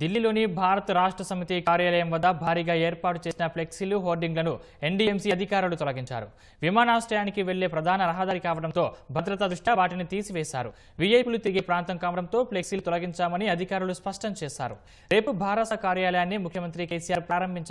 ఢిల్లీలోని భారత్ రాష్ట్ర సమితి కార్యాలయం వద్ద భారీగా ఏర్పాటు చేసిన ఫ్లెక్సీలు హోర్డింగ్లను ఎన్డీఎంసీ అధికారులు తొలగించారు విమానాశ్రయానికి వెళ్లే ప్రధాన రహదారి కావడంతో భద్రతా దృష్ట్యా వాటిని తీసివేశారు వీఐపీలు తిరిగే ప్రాంతం కావడంతో ఫ్లెక్సీలు తొలగించామని అధికారులు స్పష్టం చేశారు రేపు భారత కార్యాలయాన్ని ముఖ్యమంత్రి కేసీఆర్ ప్రారంభించనున్నారు